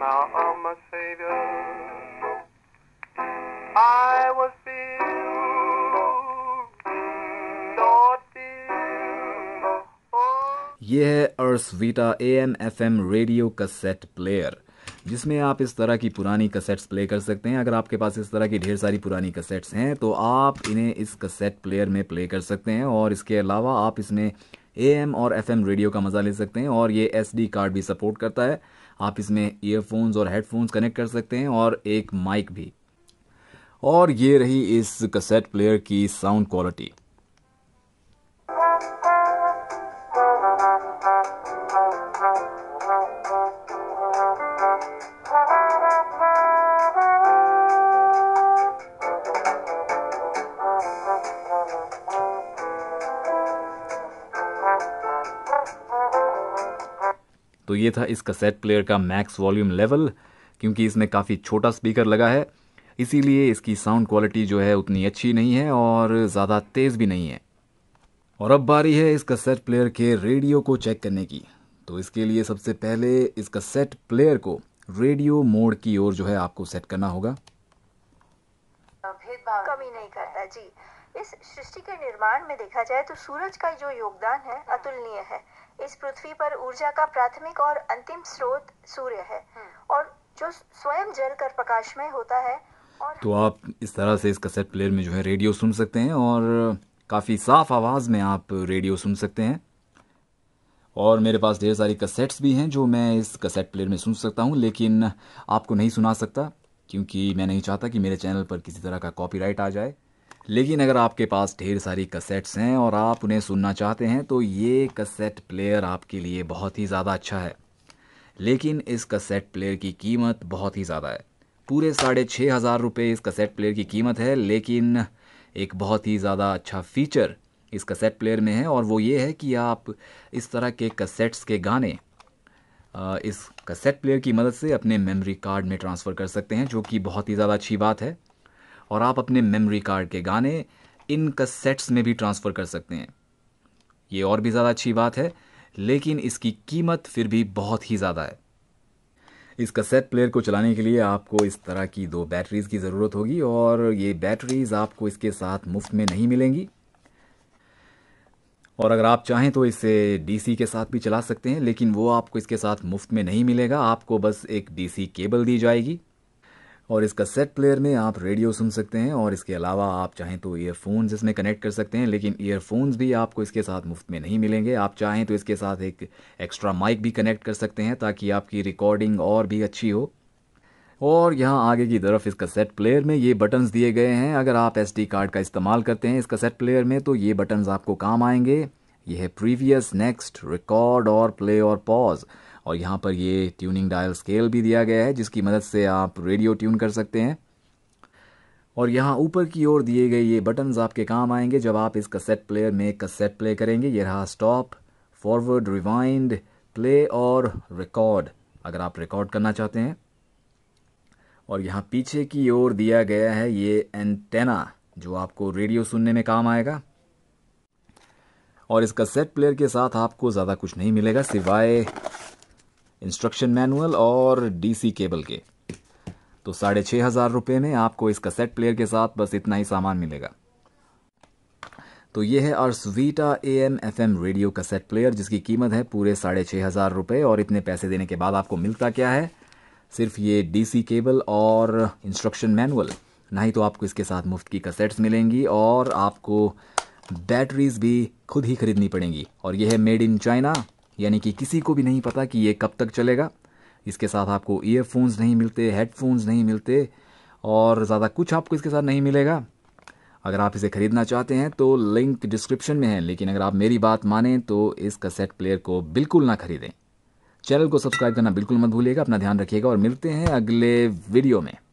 now of oh, my Savior. I was filled, है अर्स वीटा A M F M radio cassette player जिसमें आप इस तरह की पुरानी कसेट्स प्ले कर सकते हैं अगर आपके पास इस तरह की ढेर सारी पुरानी कसेट्स हैं तो आप इन्हें इस कसेट प्लेयर में प्ले कर सकते हैं और इसके अलावा आप इसमें ए एम और एफ एम रेडियो का मज़ा ले सकते हैं और ये एस डी कार्ड भी सपोर्ट करता है आप इसमें ईयरफोन्स और हेडफोन्स कनेक्ट कर सकते हैं और एक माइक भी और ये रही इस कसेट प्लेयर की साउंड क्वालिटी तो ये था इस कसेट प्लेयर का मैक्स वॉल्यूम लेवल क्योंकि इसमें काफ़ी छोटा स्पीकर लगा है इसीलिए इसकी साउंड क्वालिटी जो है उतनी अच्छी नहीं है और ज़्यादा तेज़ भी नहीं है और अब बारी है इस कसेट प्लेयर के रेडियो को चेक करने की तो इसके लिए सबसे पहले इस कसेट प्लेयर को रेडियो मोड की ओर जो है आपको सेट करना होगा भेदभाव कमी नहीं करता जी इस सृष्टि के निर्माण में देखा जाए तो सूरज का जो योगदान है हम्म। अतुलनीय है इस पृथ्वी पर ऊर्जा का प्राथमिक और अंतिम स्रोत सूर्य है हम्म। और जो स्वयं जल कर प्रकाश में होता है तो आप इस तरह से इस कसेट प्लेयर में जो है रेडियो सुन सकते हैं और काफ़ी साफ आवाज़ में आप रेडियो सुन सकते हैं और मेरे पास ढेर सारी कसेट्स भी हैं जो मैं इस कसेट प्लेयर में सुन सकता हूँ लेकिन आपको नहीं सुना सकता क्योंकि मैं नहीं चाहता कि मेरे चैनल पर किसी तरह का कॉपीराइट आ जाए लेकिन अगर आपके पास ढेर सारी कसेट्स हैं और आप उन्हें सुनना चाहते हैं तो ये कसेट प्लेयर आपके लिए बहुत ही ज़्यादा अच्छा है लेकिन इस कसेट प्लेयर की कीमत बहुत ही ज़्यादा है पूरे साढ़े छः हज़ार रुपये इस कसेट प्लेयर की कीमत है लेकिन एक बहुत ही ज़्यादा अच्छा फीचर इस कसेट प्लेयर में है और वो ये है कि आप इस तरह के कसेट्स के गाने इस कसेट प्लेयर की मदद से अपने मेमोरी कार्ड में ट्रांसफ़र कर सकते हैं जो कि बहुत ही ज़्यादा अच्छी बात है और आप अपने मेमोरी कार्ड के गाने इन कसेट्स में भी ट्रांसफ़र कर सकते हैं ये और भी ज़्यादा अच्छी बात है लेकिन इसकी कीमत फिर भी बहुत ही ज़्यादा है इस कसेट प्लेयर को चलाने के लिए आपको इस तरह की दो बैटरीज़ की ज़रूरत होगी और ये बैटरीज़ आपको इसके साथ मुफ्त में नहीं मिलेंगी और अगर आप चाहें तो इसे डीसी के साथ भी चला सकते हैं लेकिन वो आपको इसके साथ मुफ्त में नहीं मिलेगा आपको बस एक डीसी केबल दी जाएगी और इसका सेट प्लेयर में आप रेडियो सुन सकते हैं और इसके अलावा आप चाहें तो ईयरफोन्स इसमें कनेक्ट कर सकते हैं लेकिन ईयरफोन्स भी आपको इसके साथ मुफ्त में नहीं मिलेंगे आप चाहें तो इसके साथ एक एक्स्ट्रा माइक भी कनेक्ट कर सकते हैं ताकि आपकी रिकॉर्डिंग और भी अच्छी हो और यहाँ आगे की तरफ इसका सेट प्लेयर में ये बटन्स दिए गए हैं अगर आप एस कार्ड का इस्तेमाल करते हैं इसका सेट प्लेयर में तो ये बटन्स आपको काम आएंगे यह प्रीवियस नेक्स्ट रिकॉर्ड और प्ले और पॉज और यहाँ पर ये ट्यूनिंग डायल स्केल भी दिया गया है जिसकी मदद से आप रेडियो ट्यून कर सकते हैं और यहाँ ऊपर की ओर दिए गए ये बटन्स आपके काम आएंगे जब आप इस कसेट प्लेयर में कसेट प्ले करेंगे ये रहा स्टॉप फॉरवर्ड रिवाइंड प्ले और रिकॉर्ड अगर आप रिकॉर्ड करना चाहते हैं और यहाँ पीछे की ओर दिया गया है ये एंटेना जो आपको रेडियो सुनने में काम आएगा और इस कसेट प्लेयर के साथ आपको ज़्यादा कुछ नहीं मिलेगा सिवाय इंस्ट्रक्शन मैनुअल और डीसी केबल के तो साढ़े छः हज़ार रुपये में आपको इस कसेट प्लेयर के साथ बस इतना ही सामान मिलेगा तो ये है अर्सवीटा A M F M radio cassette player जिसकी कीमत है पूरे साढ़े छः हज़ार रुपये और इतने पैसे देने के बाद आपको मिलता क्या है सिर्फ ये डीसी केबल और इंस्ट्रक्शन मैनुअल नहीं तो आपको इसके साथ मुफ्त की कसेट्स मिलेंगी और आपको बैटरीज भी खुद ही खरीदनी पड़ेंगी और यह है मेड इन चाइना यानी कि किसी को भी नहीं पता कि ये कब तक चलेगा इसके साथ आपको ईयरफोन्स नहीं मिलते हेडफोन्स नहीं मिलते और ज़्यादा कुछ आपको इसके साथ नहीं मिलेगा अगर आप इसे ख़रीदना चाहते हैं तो लिंक डिस्क्रिप्शन में है लेकिन अगर आप मेरी बात माने तो इस कसेट प्लेयर को बिल्कुल ना खरीदें चैनल को सब्सक्राइब करना बिल्कुल मत भूलिएगा अपना ध्यान रखिएगा और मिलते हैं अगले वीडियो में